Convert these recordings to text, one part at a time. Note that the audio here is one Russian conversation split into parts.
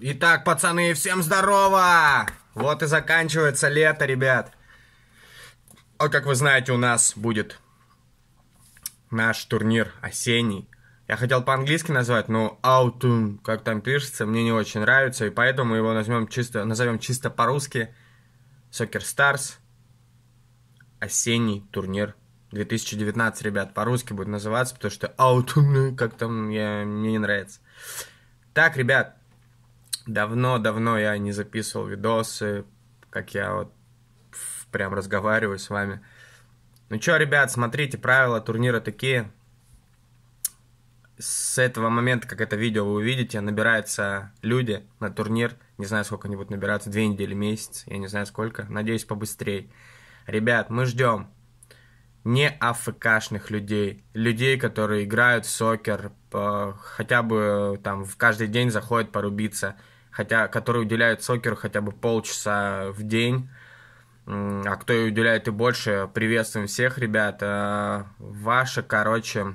Итак, пацаны, всем здорово! Вот и заканчивается лето, ребят. А как вы знаете, у нас будет наш турнир осенний. Я хотел по-английски назвать, но autumn, как там пишется, мне не очень нравится, и поэтому его назовем чисто, назовем чисто по-русски Soccer Stars осенний турнир 2019, ребят, по-русски будет называться, потому что autumn, как там, я, мне не нравится. Так, ребят, Давно-давно я не записывал видосы, как я вот прям разговариваю с вами. Ну чё, ребят, смотрите, правила турнира такие. С этого момента, как это видео вы увидите, набираются люди на турнир. Не знаю, сколько они будут набираться, две недели, месяц, я не знаю сколько. Надеюсь, побыстрее. Ребят, мы ждем не АФКшных людей, людей, которые играют в сокер, хотя бы там в каждый день заходят порубиться – хотя, которые уделяют сокеру хотя бы полчаса в день. А кто и уделяет и больше, приветствуем всех, ребят. А, ваша, короче,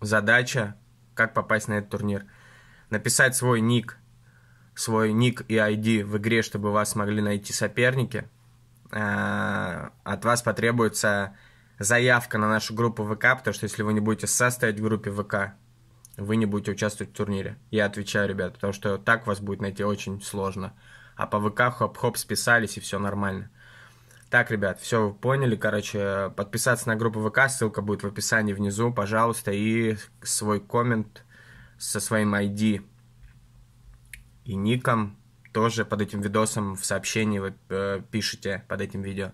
задача, как попасть на этот турнир. Написать свой ник, свой ник и ID в игре, чтобы вас могли найти соперники. А, от вас потребуется заявка на нашу группу ВК, потому что если вы не будете состоять в группе ВК, вы не будете участвовать в турнире. Я отвечаю, ребят, потому что так вас будет найти очень сложно. А по ВК хоп-хоп списались, и все нормально. Так, ребят, все вы поняли. Короче, подписаться на группу ВК, ссылка будет в описании внизу, пожалуйста, и свой коммент со своим ID и ником тоже под этим видосом в сообщении вы э, пишите под этим видео.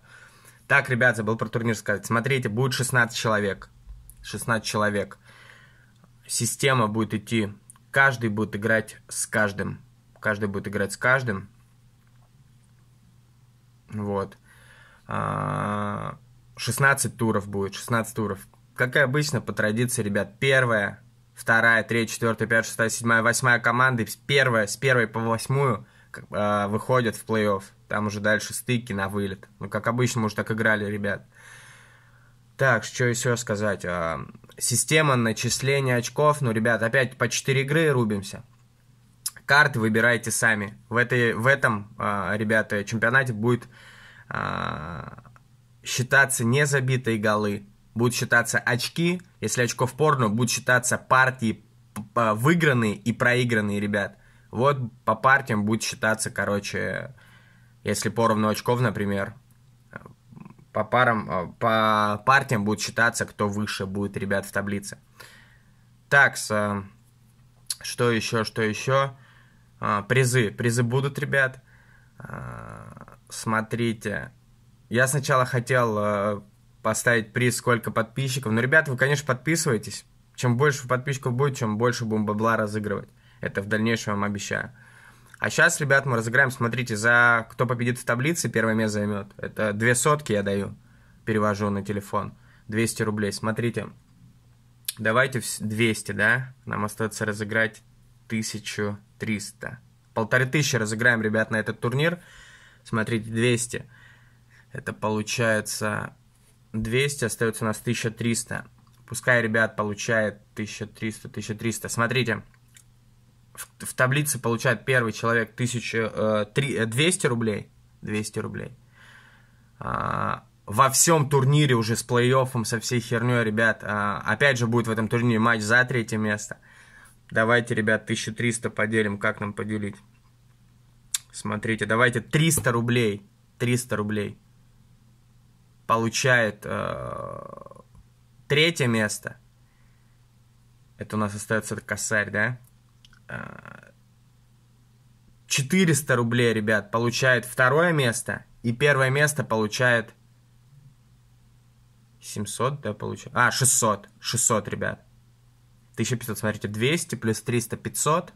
Так, ребят, забыл про турнир сказать. Смотрите, будет 16 человек. 16 человек система будет идти, каждый будет играть с каждым. Каждый будет играть с каждым. Вот. 16 а, туров будет, 16 туров. Как и обычно, по традиции, ребят, первая, вторая, третья, четвертая, пятая, шестая, седьмая, восьмая команды, первая, с первой по восьмую э, выходят в плей-офф. Там уже дальше стыки на вылет. Ну, как обычно, мы уже так играли, ребят. Так, что еще сказать? А, Система начисления очков. Ну, ребят, опять по 4 игры рубимся. Карты выбирайте сами. В, этой, в этом, а, ребята, чемпионате будет а, считаться не забитые голы. Будут считаться очки. Если очков порно, будут считаться партии а, выигранные и проигранные, ребят. Вот по партиям будет считаться, короче, если поровну очков, например, по парам, э, по партиям будет считаться, кто выше будет ребят в таблице. Такс, э, что еще, что еще? Э, призы, призы будут, ребят. Смотрите, я сначала хотел поставить приз, сколько подписчиков. Но, ребят вы, конечно, подписывайтесь. Чем больше подписчиков будет, чем больше будем бабла разыгрывать. Это в дальнейшем вам обещаю. А сейчас, ребят, мы разыграем, смотрите, за кто победит в таблице, первое место займет. Это две сотки я даю, перевожу на телефон. 200 рублей, смотрите. Давайте 200, да? Нам остается разыграть 1300. Полторы тысячи разыграем, ребят, на этот турнир. Смотрите, 200. Это получается 200, остается у нас 1300. Пускай, ребят, получает 1300, 1300. Смотрите. Смотрите в, таблице получает первый человек 1200 э, э, рублей, 200 рублей. А, во всем турнире уже с плей-оффом, со всей херней, ребят, а, опять же будет в этом турнире матч за третье место. Давайте, ребят, 1300 поделим, как нам поделить? Смотрите, давайте 300 рублей, 300 рублей получает э, третье место. Это у нас остается косарь, да? 400 рублей, ребят, получает второе место, и первое место получает 700, да, получаю. А, 600, 600, ребят. 1500, смотрите, 200, плюс 300, 500,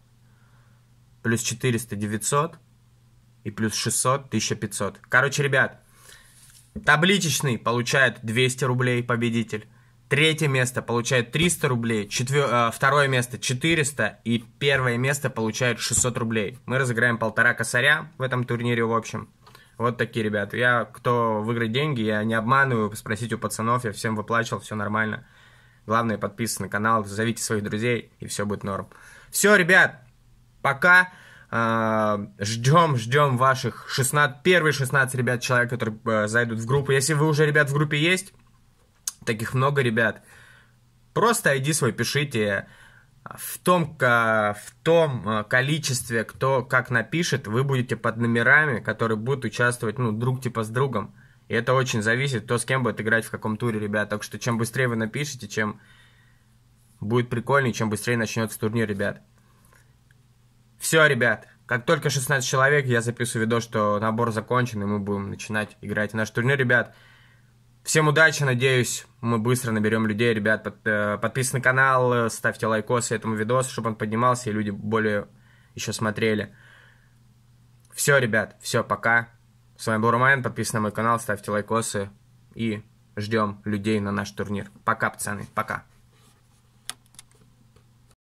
плюс 400, 900, и плюс 600, 1500. Короче, ребят, табличечный получает 200 рублей победитель. Третье место получает 300 рублей, четвер... Э, второе место 400 и первое место получает 600 рублей. Мы разыграем полтора косаря в этом турнире в общем. Вот такие ребят. Я, кто выиграет деньги, я не обманываю, спросите у пацанов, я всем выплачивал, все нормально. Главное, подписывайтесь на канал, зовите своих друзей, и все будет норм. Все, ребят, пока. А, ждем, ждем ваших 16, первые 16 ребят, человек, которые э, зайдут в группу. Если вы уже, ребят, в группе есть, таких много ребят. Просто иди свой пишите. А, в том, в том а, количестве, кто как напишет, вы будете под номерами, которые будут участвовать, ну, друг типа с другом. И это очень зависит, то с кем будет играть в каком туре, ребят. Так что чем быстрее вы напишете, чем будет прикольнее, чем быстрее начнется турнир, ребят. Все, ребят. Как только 16 человек, я запишу видос, что набор закончен, и мы будем начинать играть в наш турнир, ребят. Всем удачи, надеюсь, мы быстро наберем людей. Ребят, под, э, подписывайтесь на канал, э, ставьте лайкосы этому видосу, чтобы он поднимался, и люди более еще смотрели. Все, ребят, все, пока. С вами был Роман, подписывайтесь на мой канал, ставьте лайкосы и ждем людей на наш турнир. Пока, пацаны, пока.